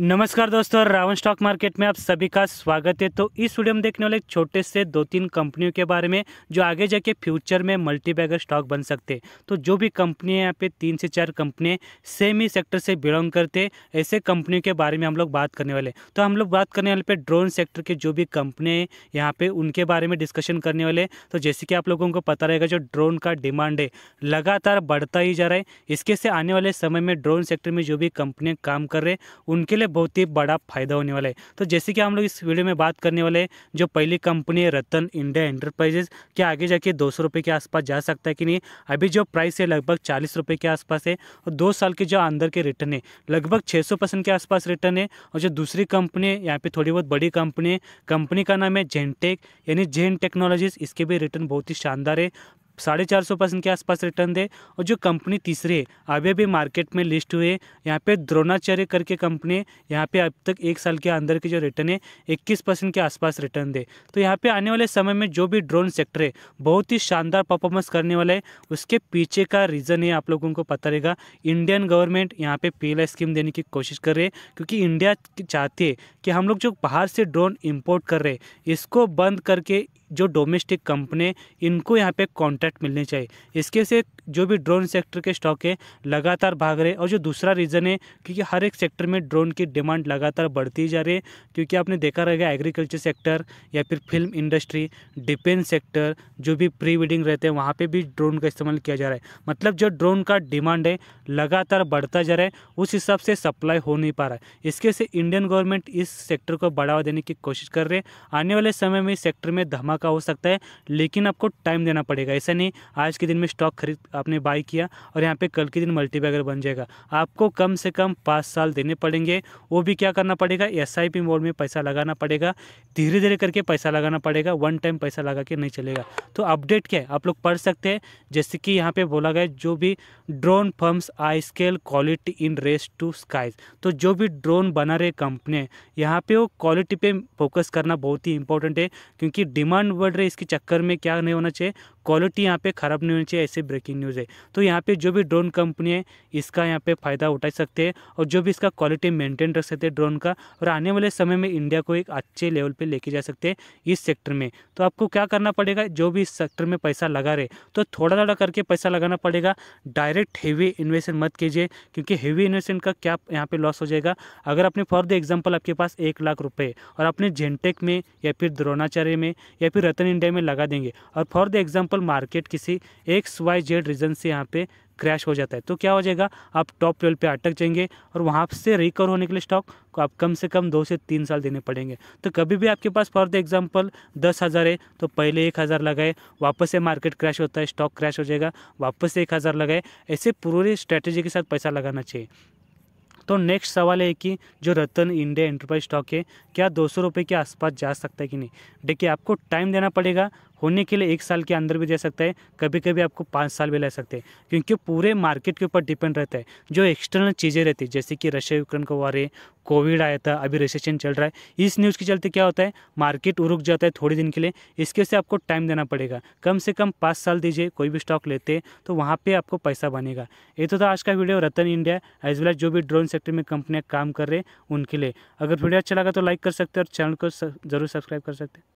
नमस्कार दोस्तों Ravan stock market में आप सभी का स्वागत है तो इस वीडियो में देखने वाले छोटे से दो तीन कंपनियों के बारे में जो आगे जाके फ्यूचर में मल्टी बैगर स्टॉक बन सकते हैं तो जो भी कंपनी है यहाँ पे तीन से चार कंपनी सेम ही सेक्टर से बिलोंग करते ऐसे कंपनियों के बारे में हम लोग बात करने वाले तो हम लोग बात करने वाले पे ड्रोन सेक्टर के जो भी कंपनी है यहाँ पे उनके बारे में डिस्कशन करने वाले तो जैसे कि आप लोगों को पता रहेगा जो ड्रोन का डिमांड है लगातार बढ़ता ही जा रहा है इसके से आने वाले समय में ड्रोन सेक्टर में जो भी कंपनियाँ काम कर रहे उनके लिए बहुत ही बड़ा फायदा होने वाला है तो जैसे कि हम लोग इस वीडियो में बात करने वाले हैं जो पहली कंपनी है रतन इंडिया एंटरप्राइजेस क्या आगे जाके दो सौ के आसपास जा सकता है कि नहीं अभी जो प्राइस है लगभग चालीस रुपये के आसपास है और दो साल के जो अंदर के रिटर्न है लगभग छः सौ परसेंट के आसपास रिटर्न है और जो दूसरी कंपनी है यहाँ पे थोड़ी बहुत बड़ी कंपनी है कंपनी का नाम है जेनटेक यानी जेन टेक्नोलॉजीज इसके भी रिटर्न बहुत ही शानदार है साढ़े चार सौ परसेंट के आसपास रिटर्न दे और जो कंपनी तीसरे अभी अभी मार्केट में लिस्ट हुए यहाँ पे द्रोणाचार्य करके कंपनी यहाँ पे अब तक एक साल के अंदर के जो रिटर्न है इक्कीस परसेंट के आसपास रिटर्न दे तो यहाँ पे आने वाले समय में जो भी ड्रोन सेक्टर है बहुत ही शानदार परफॉर्मेंस करने वाला है उसके पीछे का रीज़न है आप लोगों को पता रहेगा इंडियन गवर्नमेंट यहाँ पे पी स्कीम देने की कोशिश कर रहे हैं क्योंकि इंडिया चाहती है कि हम लोग जो बाहर से ड्रोन इम्पोर्ट कर रहे हैं इसको बंद करके जो डोमेस्टिक कंपनी इनको यहाँ पे कॉन्ट्रैक्ट मिलने चाहिए इसके से जो भी ड्रोन सेक्टर के स्टॉक है लगातार भाग रहे और जो दूसरा रीज़न है क्योंकि हर एक सेक्टर में ड्रोन की डिमांड लगातार बढ़ती जा रही है क्योंकि आपने देखा रहेगा एग्रीकल्चर सेक्टर या फिर फिल्म इंडस्ट्री डिफेंस सेक्टर जो भी प्री वेडिंग रहते हैं वहाँ पर भी ड्रोन का इस्तेमाल किया जा रहा है मतलब जो ड्रोन का डिमांड है लगातार बढ़ता जा रहा है उस हिसाब से सप्लाई हो नहीं पा रहा है इसके से इंडियन गवर्नमेंट इस सेक्टर को बढ़ावा देने की कोशिश कर रहे हैं आने वाले समय में इस सेक्टर में धमाका का हो सकता है लेकिन आपको टाइम देना पड़ेगा ऐसा नहीं आज के दिन में स्टॉक खरीद आपने बाई किया और यहाँ पे कल के दिन मल्टी बन जाएगा आपको कम से कम पाँच साल देने पड़ेंगे वो भी क्या करना पड़ेगा एस आई मोड में पैसा लगाना पड़ेगा धीरे धीरे करके पैसा लगाना पड़ेगा वन टाइम पैसा लगा के नहीं चलेगा तो अपडेट क्या है आप लोग पढ़ सकते हैं जैसे कि यहाँ पर बोला गया जो भी drone firms eye scale quality in race to skies तो जो भी ड्रोन बना रहे कंपनी यहाँ पे वो क्वालिटी पे फोकस करना बहुत ही इंपॉर्टेंट है क्योंकि डिमांड वन वर्ड है इसके चक्कर में क्या नहीं होना चाहिए क्वालिटी यहाँ पे ख़राब नहीं होनी चाहिए ऐसे ब्रेकिंग न्यूज़ है तो यहाँ पे जो भी ड्रोन कंपनी है इसका यहाँ पे फ़ायदा उठा सकते हैं और जो भी इसका क्वालिटी मेंटेन रख सकते हैं ड्रोन का और आने वाले समय में इंडिया को एक अच्छे लेवल पर लेके जा सकते हैं इस सेक्टर में तो आपको क्या करना पड़ेगा जो भी इस सेक्टर में पैसा लगा रहे तो थोड़ा थोड़ा करके पैसा लगाना पड़ेगा डायरेक्ट हेवी इन्वेस्टमेंट मत कीजिए क्योंकि हेवी इन्वेस्टमेंट का क्या यहाँ पर लॉस हो जाएगा अगर अपने फॉर द एग्जाम्पल आपके पास एक लाख रुपये और अपने जेनटेक में या फिर द्रोणाचार्य में या फिर रतन इंडिया में लगा देंगे और for the example example market किसी एक्स वाई जेड रीजन से यहाँ पे क्रैश हो जाता है तो क्या हो जाएगा आप टॉप लेवल पे अटक जाएंगे और वहाँ से रिकवर होने के लिए स्टॉक को आप कम से कम दो से तीन साल देने पड़ेंगे तो कभी भी आपके पास फॉर द एग्जाम्पल दस हज़ार है तो पहले एक हज़ार लगाए वापस से मार्केट क्रैश होता है स्टॉक क्रैश हो जाएगा वापस से एक हज़ार लगाए ऐसे पूरे स्ट्रैटेजी के साथ पैसा लगाना चाहिए तो नेक्स्ट सवाल है कि जो रतन इंडिया एंटरप्राइज स्टॉक है क्या दो सौ के आसपास जा सकता है कि नहीं देखिए आपको टाइम देना पड़ेगा होने के लिए एक साल के अंदर भी दे सकता है कभी कभी आपको पाँच साल भी ले सकते हैं क्योंकि पूरे मार्केट के ऊपर डिपेंड रहता है जो एक्सटर्नल चीज़ें रहती है जैसे कि रशिया यूक्रेन का वार है कोविड आया था अभी रिसेशन चल रहा है इस न्यूज़ के चलते क्या होता है मार्केट रुक जाता है थोड़ी दिन के लिए इसके से आपको टाइम देना पड़ेगा कम से कम पाँच साल दीजिए कोई भी स्टॉक लेते तो वहाँ पर आपको पैसा बनेगा ये तो था आज का video Ratan India as well as जो भी ड्रोन सेक्टर में कंपनियाँ काम कर रहे उनके लिए अगर वीडियो अच्छा लगा तो लाइक कर सकते हैं और चैनल को जरूर सब्सक्राइब कर सकते हैं